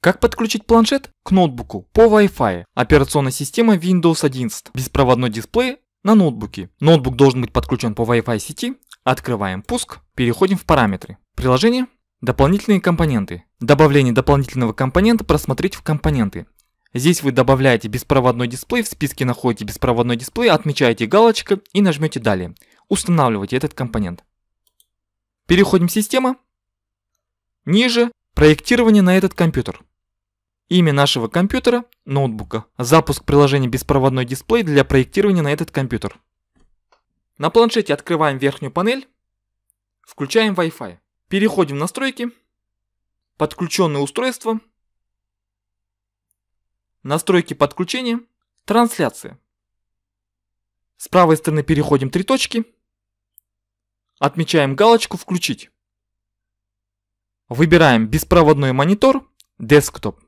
Как подключить планшет к ноутбуку по Wi-Fi? Операционная система Windows 11. Беспроводной дисплей на ноутбуке. Ноутбук должен быть подключен по Wi-Fi сети. Открываем пуск. Переходим в параметры. Приложение. Дополнительные компоненты. Добавление дополнительного компонента просмотреть в компоненты. Здесь вы добавляете беспроводной дисплей, в списке находите беспроводной дисплей, отмечаете галочкой и нажмете далее. Устанавливайте этот компонент. Переходим в систему. Ниже проектирование на этот компьютер имя нашего компьютера, ноутбука, запуск приложения беспроводной дисплей для проектирования на этот компьютер. На планшете открываем верхнюю панель, включаем Wi-Fi. Переходим в настройки, подключенное устройство, настройки подключения, трансляция. С правой стороны переходим три точки, отмечаем галочку «Включить». Выбираем беспроводной монитор, десктоп.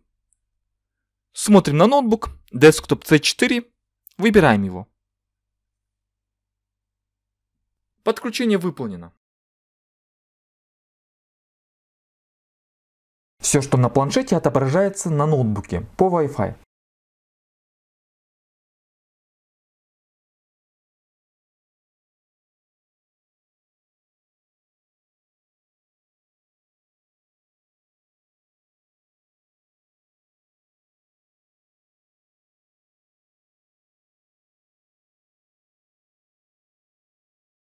Смотрим на ноутбук, десктоп C4, выбираем его. Подключение выполнено. Все, что на планшете, отображается на ноутбуке по Wi-Fi.